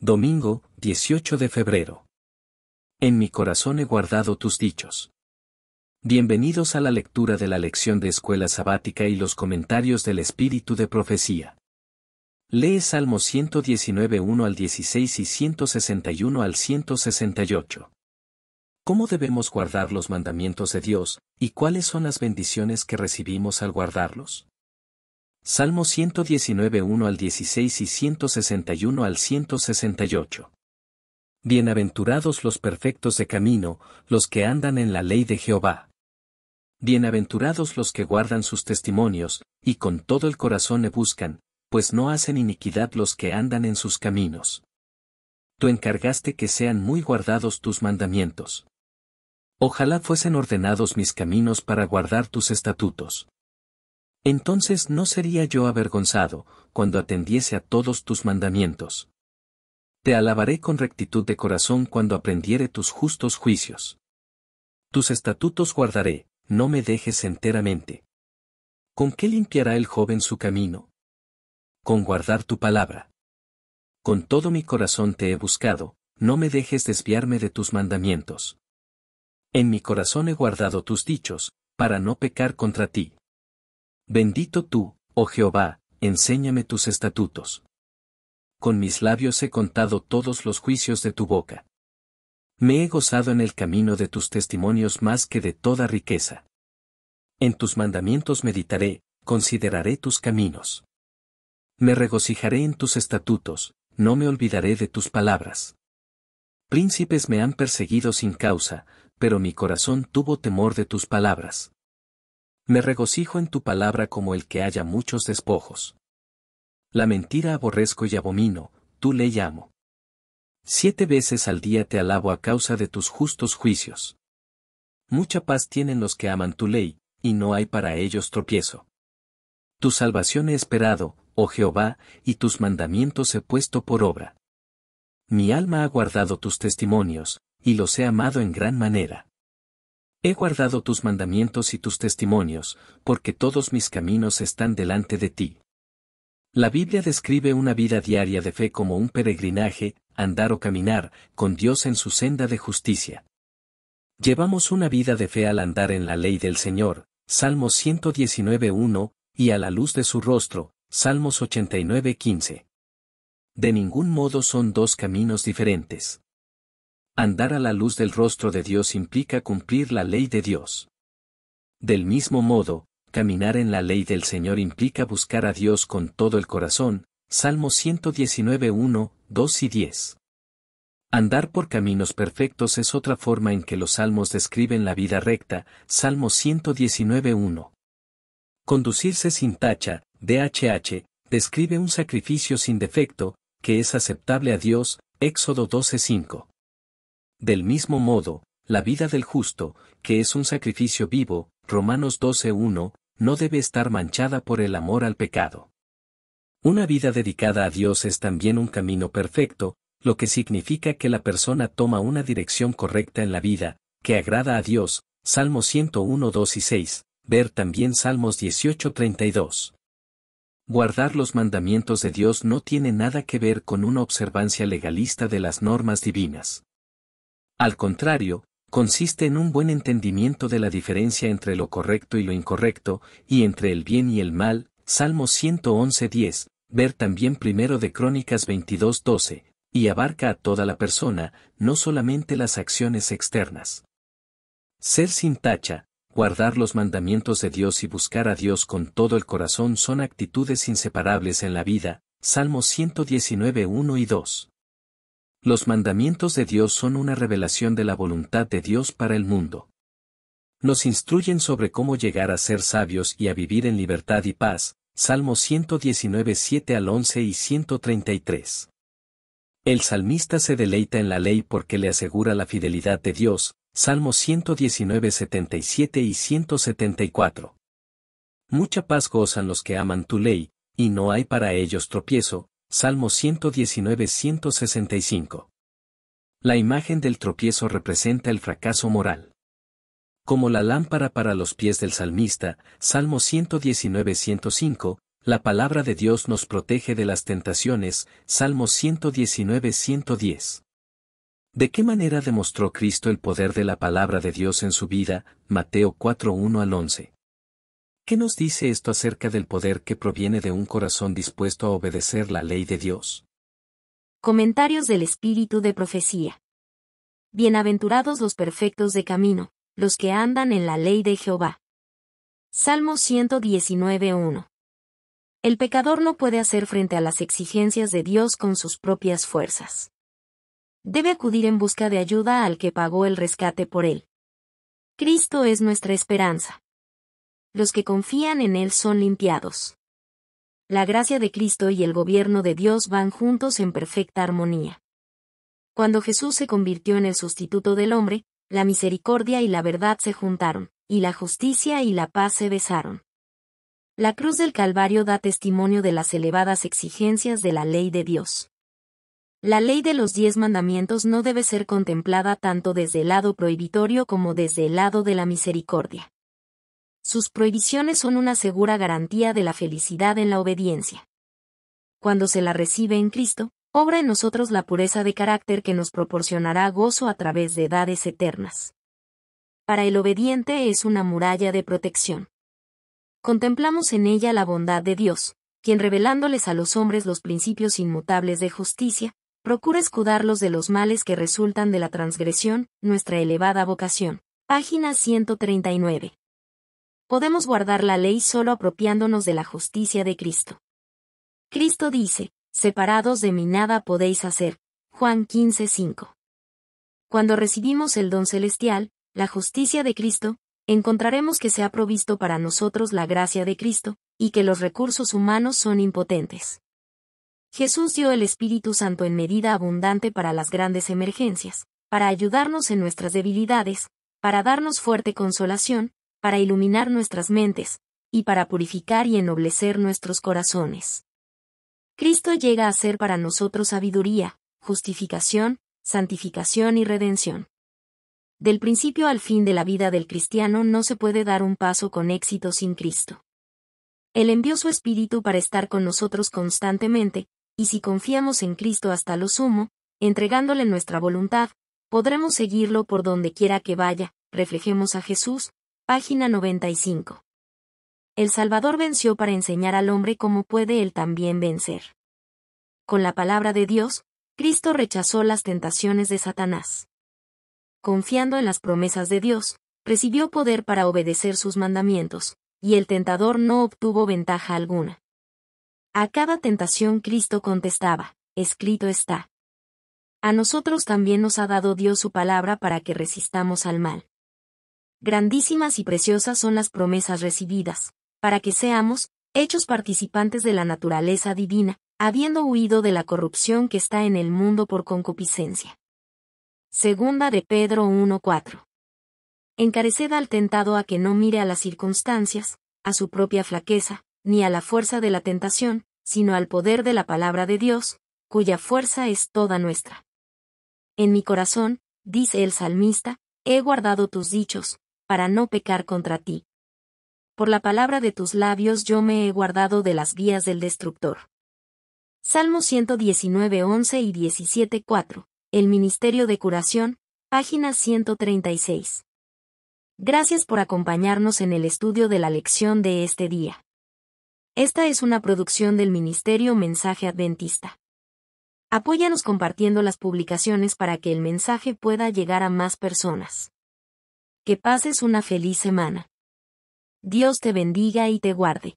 Domingo, 18 de febrero. En mi corazón he guardado tus dichos. Bienvenidos a la lectura de la lección de escuela sabática y los comentarios del espíritu de profecía. Lee Salmos 119 1 al 16 y 161 al 168. ¿Cómo debemos guardar los mandamientos de Dios, y cuáles son las bendiciones que recibimos al guardarlos? Salmo 119 1 al 16 y 161 al 168. Bienaventurados los perfectos de camino, los que andan en la ley de Jehová. Bienaventurados los que guardan sus testimonios, y con todo el corazón le buscan, pues no hacen iniquidad los que andan en sus caminos. Tú encargaste que sean muy guardados tus mandamientos. Ojalá fuesen ordenados mis caminos para guardar tus estatutos. Entonces no sería yo avergonzado, cuando atendiese a todos tus mandamientos. Te alabaré con rectitud de corazón cuando aprendiere tus justos juicios. Tus estatutos guardaré, no me dejes enteramente. ¿Con qué limpiará el joven su camino? Con guardar tu palabra. Con todo mi corazón te he buscado, no me dejes desviarme de tus mandamientos. En mi corazón he guardado tus dichos, para no pecar contra ti. Bendito tú, oh Jehová, enséñame tus estatutos. Con mis labios he contado todos los juicios de tu boca. Me he gozado en el camino de tus testimonios más que de toda riqueza. En tus mandamientos meditaré, consideraré tus caminos. Me regocijaré en tus estatutos, no me olvidaré de tus palabras. Príncipes me han perseguido sin causa, pero mi corazón tuvo temor de tus palabras. Me regocijo en tu palabra como el que haya muchos despojos. La mentira aborrezco y abomino, tú le llamo. Siete veces al día te alabo a causa de tus justos juicios. Mucha paz tienen los que aman tu ley, y no hay para ellos tropiezo. Tu salvación he esperado, oh Jehová, y tus mandamientos he puesto por obra. Mi alma ha guardado tus testimonios, y los he amado en gran manera. He guardado tus mandamientos y tus testimonios, porque todos mis caminos están delante de ti. La Biblia describe una vida diaria de fe como un peregrinaje, andar o caminar, con Dios en su senda de justicia. Llevamos una vida de fe al andar en la ley del Señor, Salmos 119.1, y a la luz de su rostro, Salmos 89.15. De ningún modo son dos caminos diferentes. Andar a la luz del rostro de Dios implica cumplir la ley de Dios. Del mismo modo, caminar en la ley del Señor implica buscar a Dios con todo el corazón, Salmo 119, 1, 2 y 10. Andar por caminos perfectos es otra forma en que los salmos describen la vida recta, Salmo 119, 1. Conducirse sin tacha, DHH, describe un sacrificio sin defecto, que es aceptable a Dios, Éxodo 12:5. Del mismo modo, la vida del justo, que es un sacrificio vivo, Romanos 12.1, no debe estar manchada por el amor al pecado. Una vida dedicada a Dios es también un camino perfecto, lo que significa que la persona toma una dirección correcta en la vida, que agrada a Dios, Salmo 101, y 6, ver también Salmos 18, 32. Guardar los mandamientos de Dios no tiene nada que ver con una observancia legalista de las normas divinas. Al contrario, consiste en un buen entendimiento de la diferencia entre lo correcto y lo incorrecto, y entre el bien y el mal, Salmo 111.10, ver también primero de Crónicas 22.12, y abarca a toda la persona, no solamente las acciones externas. Ser sin tacha, guardar los mandamientos de Dios y buscar a Dios con todo el corazón son actitudes inseparables en la vida, Salmo 119.1 y 2. Los mandamientos de Dios son una revelación de la voluntad de Dios para el mundo. Nos instruyen sobre cómo llegar a ser sabios y a vivir en libertad y paz, Salmo 119 7 al 11 y 133. El salmista se deleita en la ley porque le asegura la fidelidad de Dios, Salmos 119 77 y 174. Mucha paz gozan los que aman tu ley, y no hay para ellos tropiezo, Salmo 119-165. La imagen del tropiezo representa el fracaso moral. Como la lámpara para los pies del salmista, Salmo 119-105, la palabra de Dios nos protege de las tentaciones, Salmo 119-110. ¿De qué manera demostró Cristo el poder de la palabra de Dios en su vida? Mateo 4.1 al 11. ¿Qué nos dice esto acerca del poder que proviene de un corazón dispuesto a obedecer la ley de Dios? Comentarios del Espíritu de Profecía. Bienaventurados los perfectos de camino, los que andan en la ley de Jehová. Salmo 119.1. El pecador no puede hacer frente a las exigencias de Dios con sus propias fuerzas. Debe acudir en busca de ayuda al que pagó el rescate por él. Cristo es nuestra esperanza los que confían en Él son limpiados. La gracia de Cristo y el gobierno de Dios van juntos en perfecta armonía. Cuando Jesús se convirtió en el sustituto del hombre, la misericordia y la verdad se juntaron, y la justicia y la paz se besaron. La cruz del Calvario da testimonio de las elevadas exigencias de la ley de Dios. La ley de los diez mandamientos no debe ser contemplada tanto desde el lado prohibitorio como desde el lado de la misericordia. Sus prohibiciones son una segura garantía de la felicidad en la obediencia. Cuando se la recibe en Cristo, obra en nosotros la pureza de carácter que nos proporcionará gozo a través de edades eternas. Para el obediente es una muralla de protección. Contemplamos en ella la bondad de Dios, quien revelándoles a los hombres los principios inmutables de justicia, procura escudarlos de los males que resultan de la transgresión, nuestra elevada vocación. Página 139 podemos guardar la ley solo apropiándonos de la justicia de Cristo. Cristo dice, separados de mí nada podéis hacer. Juan 15:5. Cuando recibimos el don celestial, la justicia de Cristo, encontraremos que se ha provisto para nosotros la gracia de Cristo, y que los recursos humanos son impotentes. Jesús dio el Espíritu Santo en medida abundante para las grandes emergencias, para ayudarnos en nuestras debilidades, para darnos fuerte consolación, para iluminar nuestras mentes, y para purificar y ennoblecer nuestros corazones. Cristo llega a ser para nosotros sabiduría, justificación, santificación y redención. Del principio al fin de la vida del cristiano no se puede dar un paso con éxito sin Cristo. Él envió su Espíritu para estar con nosotros constantemente, y si confiamos en Cristo hasta lo sumo, entregándole nuestra voluntad, podremos seguirlo por donde quiera que vaya, reflejemos a Jesús, Página 95. El Salvador venció para enseñar al hombre cómo puede él también vencer. Con la palabra de Dios, Cristo rechazó las tentaciones de Satanás. Confiando en las promesas de Dios, recibió poder para obedecer sus mandamientos, y el tentador no obtuvo ventaja alguna. A cada tentación Cristo contestaba, escrito está. A nosotros también nos ha dado Dios su palabra para que resistamos al mal grandísimas y preciosas son las promesas recibidas, para que seamos, hechos participantes de la naturaleza divina, habiendo huido de la corrupción que está en el mundo por concupiscencia. Segunda de Pedro 1.4. Encareced al tentado a que no mire a las circunstancias, a su propia flaqueza, ni a la fuerza de la tentación, sino al poder de la palabra de Dios, cuya fuerza es toda nuestra. En mi corazón, dice el salmista, he guardado tus dichos, para no pecar contra ti. Por la palabra de tus labios yo me he guardado de las vías del destructor. Salmo 119, 11 y 17, 4. El Ministerio de Curación, página 136. Gracias por acompañarnos en el estudio de la lección de este día. Esta es una producción del Ministerio Mensaje Adventista. Apóyanos compartiendo las publicaciones para que el mensaje pueda llegar a más personas. Que pases una feliz semana. Dios te bendiga y te guarde.